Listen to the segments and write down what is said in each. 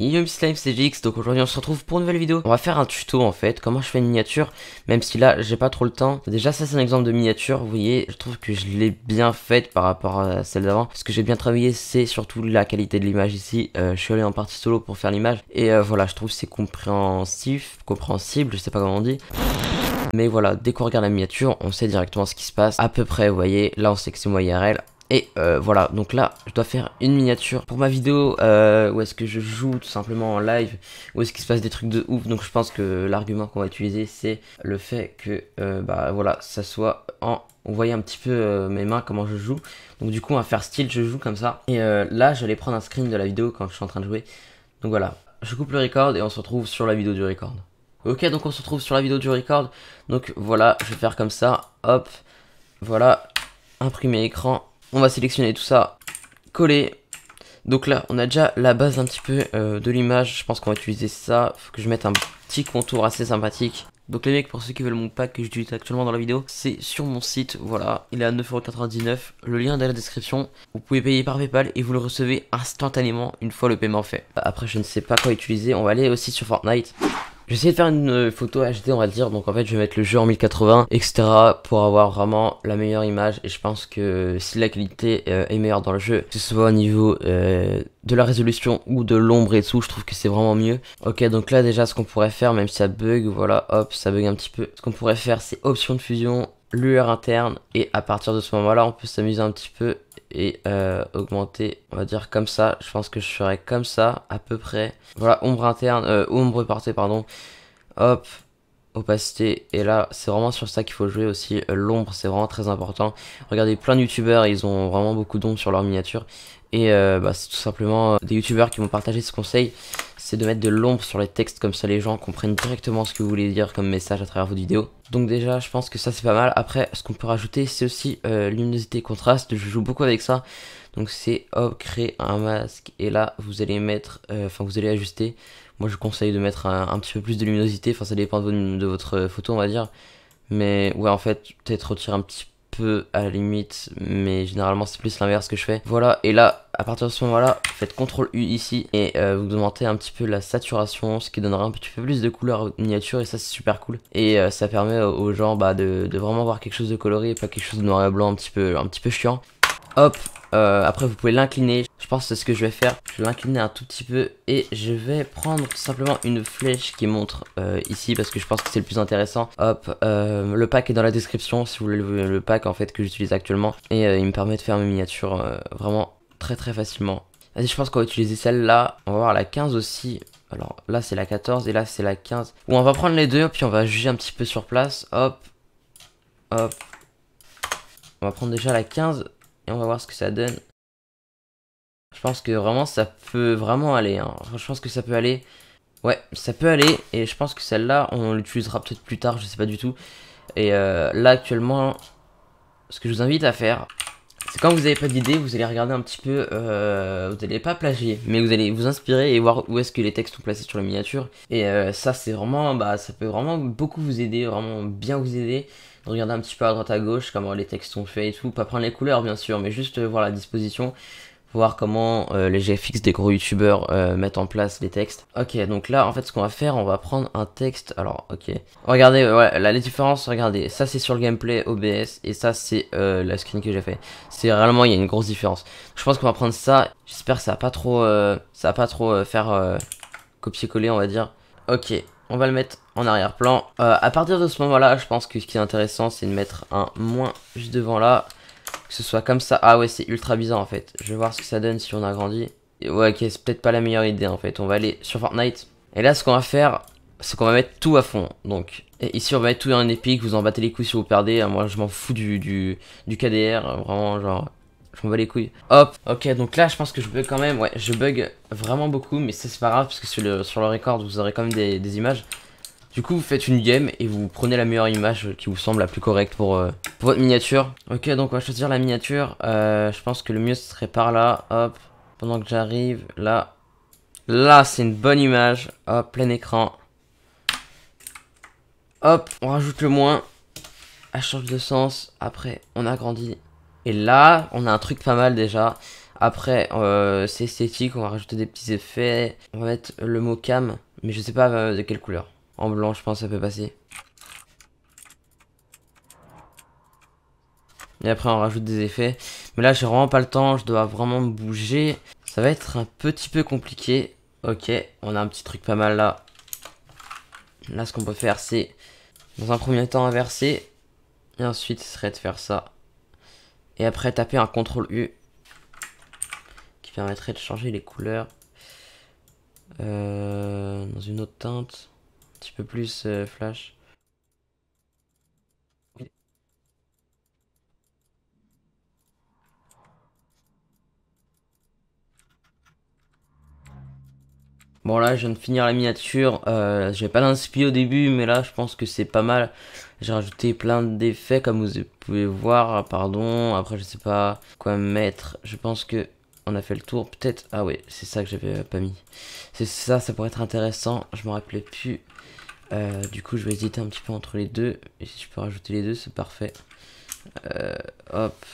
Yo Slime JX donc aujourd'hui on se retrouve pour une nouvelle vidéo. On va faire un tuto en fait, comment je fais une miniature, même si là j'ai pas trop le temps. Déjà ça c'est un exemple de miniature, vous voyez, je trouve que je l'ai bien faite par rapport à celle d'avant. Ce que j'ai bien travaillé c'est surtout la qualité de l'image ici, euh, je suis allé en partie solo pour faire l'image. Et euh, voilà, je trouve c'est compréhensif, compréhensible, je sais pas comment on dit. Mais voilà, dès qu'on regarde la miniature, on sait directement ce qui se passe. À peu près, vous voyez, là on sait que c'est moi IRL, et euh, voilà, donc là, je dois faire une miniature pour ma vidéo euh, où est-ce que je joue tout simplement en live, où est-ce qu'il se passe des trucs de ouf. Donc je pense que l'argument qu'on va utiliser, c'est le fait que, euh, bah voilà, ça soit en... On voyait un petit peu mes mains, comment je joue. Donc du coup, on va faire style, je joue comme ça. Et là, j'allais prendre un screen de la vidéo quand je suis en train de jouer. Donc voilà, je coupe le record et on se retrouve sur la vidéo du record. Ok, donc on se retrouve sur la vidéo du record. Donc voilà, je vais faire comme ça, hop, voilà, imprimer écran, on va sélectionner tout ça, coller. Donc là, on a déjà la base un petit peu euh, de l'image. Je pense qu'on va utiliser ça. Faut que je mette un petit contour assez sympathique. Donc les mecs, pour ceux qui veulent mon pack que j'utilise actuellement dans la vidéo, c'est sur mon site, voilà, il est à 9,99€, le lien est dans la description, vous pouvez payer par Paypal et vous le recevez instantanément une fois le paiement fait. Après je ne sais pas quoi utiliser, on va aller aussi sur Fortnite, j'essaie de faire une euh, photo HD, on va dire. Donc en fait, je vais mettre le jeu en 1080, etc. pour avoir vraiment la meilleure image. Et je pense que si la qualité euh, est meilleure dans le jeu, que ce soit au niveau euh, de la résolution ou de l'ombre et tout, je trouve que c'est vraiment mieux. Ok, donc là déjà, ce qu'on pourrait faire, même si ça bug, voilà, hop, ça bug un petit peu. Ce qu'on pourrait faire, c'est option de fusion, lueur interne. Et à partir de ce moment-là, on peut s'amuser un petit peu et euh, augmenter, on va dire comme ça. Je pense que je ferai comme ça à peu près. Voilà, ombre interne, euh, ombre portée, pardon. Hop, opacité. Et là, c'est vraiment sur ça qu'il faut jouer aussi. Euh, l'ombre, c'est vraiment très important. Regardez, plein de youtubeurs, ils ont vraiment beaucoup d'ombre sur leur miniature Et bah, c'est tout simplement des youtubeurs qui vont partager ce conseil c'est de mettre de l'ombre sur les textes comme ça les gens comprennent directement ce que vous voulez dire comme message à travers vos vidéos. Donc déjà je pense que ça c'est pas mal. Après ce qu'on peut rajouter c'est aussi euh, luminosité contraste, je joue beaucoup avec ça. Donc c'est hop, créer un masque et là vous allez mettre, euh, enfin vous allez ajuster. Moi je conseille de mettre un, petit peu plus de luminosité, enfin ça dépend de, de votre photo on va dire. Mais ouais en fait peut-être retirer un petit peu à la limite, mais généralement c'est plus l'inverse que je fais. Voilà, et là, à partir de ce moment-là, faites CTRL U ici et euh, vous augmentez un petit peu la saturation, ce qui donnera un petit peu plus de couleur aux miniatures et ça c'est super cool. Et euh, ça permet aux gens bah, de, vraiment voir quelque chose de coloré et pas quelque chose de noir et blanc un petit peu, un petit peu chiant. Hop, euh, après vous pouvez l'incliner. Je pense que c'est ce que je vais faire. Je vais l'incliner un tout petit peu et je vais prendre tout simplement une flèche qui montre euh, ici parce que je pense que c'est le plus intéressant. Hop, euh, le pack est dans la description si vous voulez le, pack en fait que j'utilise actuellement. Et il me permet de faire mes miniatures vraiment très très facilement. Vas-y, je pense qu'on va utiliser celle-là. On va voir la 15 aussi. Alors là c'est la 14 et là c'est la 15. Ou on va prendre les deux puis on va juger un petit peu sur place. Hop, hop. On va prendre déjà la 15. Et on va voir ce que ça donne. Je pense que vraiment ça peut vraiment aller. Hein. Je pense que ça peut aller. Ouais, ça peut aller. Et je pense que celle-là, on l'utilisera peut-être plus tard, je sais pas du tout. Et euh, là actuellement, ce que je vous invite à faire, c'est quand vous n'avez pas d'idée, vous allez regarder un petit peu, euh, vous n'allez pas plagier, mais vous allez vous inspirer et voir où est-ce que les textes sont placés sur la miniature. Et euh, ça, c'est vraiment, bah, ça peut vraiment beaucoup vous aider, vraiment bien vous aider. regarder un petit peu à droite à gauche comment les textes sont faits et tout, pas prendre les couleurs bien sûr, mais juste euh, voir la disposition voir comment euh, les GFX des gros youtubeurs euh, mettent en place les textes. Ok, donc là, en fait, ce qu'on va faire, on va prendre un texte. Alors, ok. Regardez, voilà, euh, les différences, regardez. Ça, c'est sur le gameplay OBS et ça, c'est la screen que j'ai fait. C'est réellement, il y a une grosse différence. Je pense qu'on va prendre ça. J'espère que ça va pas trop, ça va pas trop faire copier-coller, on va dire. Ok, on va le mettre en arrière-plan. à partir de ce moment-là, je pense que ce qui est intéressant, c'est de mettre un moins juste devant là que ce soit comme ça. Ah ouais, c'est ultra bizarre en fait. Je vais voir ce que ça donne si on agrandit. Et ouais, ok, c'est peut-être pas la meilleure idée en fait. On va aller sur Fortnite. Et là, ce qu'on va faire, c'est qu'on va mettre tout à fond. Donc, et ici, on va mettre tout en épique. Vous en battez les couilles si vous perdez. Euh, moi, je m'en fous du, du, du KDR. Euh, vraiment, genre, je m'en bats les couilles. Hop, ok, donc là, je pense que je bug quand même. Ouais, je bug vraiment beaucoup, mais c'est pas grave, parce que sur le, sur le record, vous aurez quand même des, des images. Du coup, vous faites une game et vous prenez la meilleure image qui vous semble la plus correcte pour, euh, votre miniature. Ok, donc on va choisir la miniature. Euh, je pense que le mieux ce serait par là. Hop, pendant que j'arrive, là. Là, c'est une bonne image. Hop, plein écran. Hop, on rajoute le moins. Elle change de sens. Après, on agrandit. Et là, on a un truc pas mal déjà. Après, euh, c'est esthétique. On va rajouter des petits effets. On va mettre le mot cam. Mais je sais pas de quelle couleur. En blanc, je pense, ça peut passer. Et après, on rajoute des effets. Mais là, j'ai vraiment pas le temps. Je dois vraiment bouger. Ça va être un petit peu compliqué. Ok, on a un petit truc pas mal là. Là, ce qu'on peut faire, c'est dans un premier temps inverser. Et ensuite, ce serait de faire ça. Et après, taper un CTRL U. Qui permettrait de changer les couleurs. Euh, dans une autre teinte petit peu plus euh, flash. Bon là je viens de finir la miniature, euh, j'ai pas d'inspi au début mais là je pense que c'est pas mal. J'ai rajouté plein d'effets comme vous pouvez voir, pardon, après je sais pas quoi mettre, je pense que on a fait le tour peut-être. Ah ouais, c'est ça que j'avais euh, pas mis. C'est ça, ça pourrait être intéressant. Je me rappelais plus. Euh, du coup, je vais hésiter un petit peu entre les deux. Et si je peux rajouter les deux, c'est parfait. Euh, hop.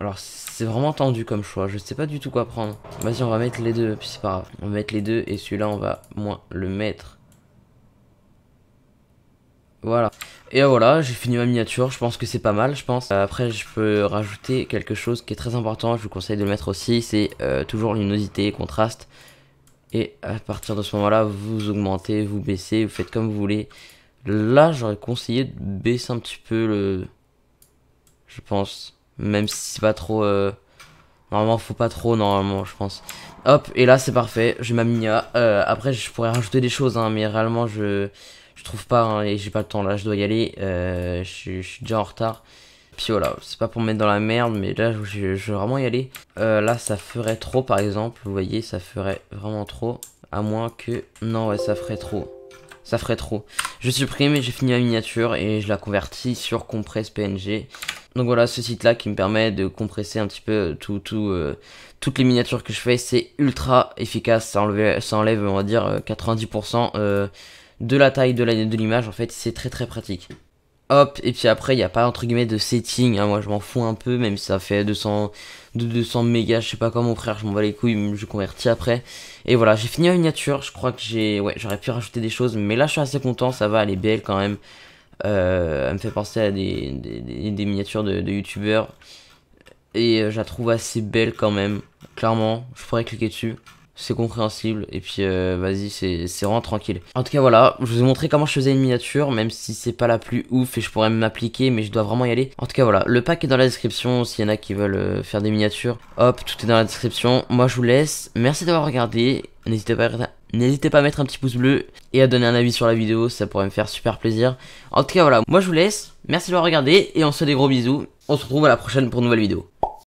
Alors, c'est vraiment tendu comme choix. Je sais pas du tout quoi prendre. Vas-y, on va mettre les deux. Puis c'est pas grave. On va mettre les deux. Et celui-là, on va moins le mettre. Voilà. Et euh, voilà, j'ai fini ma miniature, je pense que c'est pas mal, je pense. Euh, après, je peux rajouter quelque chose qui est très important, je vous conseille de le mettre aussi, c'est euh, toujours luminosité contraste. Et à partir de ce moment-là, vous augmentez, vous baissez, vous faites comme vous voulez. Là, j'aurais conseillé de baisser un petit peu le... Je pense. Même si c'est pas trop... Normalement, faut pas trop, normalement, je pense. Hop, et là, c'est parfait. J'ai ma miniature, après, je pourrais rajouter des choses, hein, mais réellement, je je trouve pas hein, et j'ai pas le temps là, je dois y aller, euh, je, suis déjà en retard. Puis voilà, c'est pas pour me mettre dans la merde, mais là je, veux vraiment y aller. Euh, là ça ferait trop par exemple, vous voyez, ça ferait vraiment trop, à moins que... Non ouais, ça ferait trop. Ça ferait trop. Je supprime et j'ai fini ma miniature et je la convertis sur compresse PNG. Donc voilà, ce site-là qui me permet de compresser un petit peu tout, tout, euh, toutes les miniatures que je fais, c'est ultra efficace. Ça enlève, on va dire, 90% de la taille de l'image, de en fait, c'est très très pratique. Hop, et puis après, il n'y a pas entre guillemets de setting, hein, moi je m'en fous un peu, même si ça fait 200, 200 mégas, je sais pas quoi, mon frère, je m'en bats les couilles, je convertis après. Et voilà, j'ai fini la miniature, je crois que j'ai, ouais, j'aurais pu rajouter des choses, mais là je suis assez content, ça va, elle est belle quand même. Euh, elle me fait penser à des, miniatures de, de youtubeurs. Et euh, je la trouve assez belle quand même, clairement, je pourrais cliquer dessus c'est compréhensible. Et puis euh, vas-y, c'est vraiment tranquille. En tout cas, voilà, je vous ai montré comment je faisais une miniature, même si c'est pas la plus ouf et je pourrais m'appliquer, mais je dois vraiment y aller. En tout cas, voilà, le pack est dans la description s'il y en a qui veulent euh, faire des miniatures. Hop, tout est dans la description. Moi, je vous laisse. Merci d'avoir regardé. N'hésitez pas, n'hésitez pas à mettre un petit pouce bleu et à donner un avis sur la vidéo, ça pourrait me faire super plaisir. En tout cas, voilà, moi je vous laisse. Merci d'avoir regardé et on se fait des gros bisous. On se retrouve à la prochaine pour une nouvelle vidéo.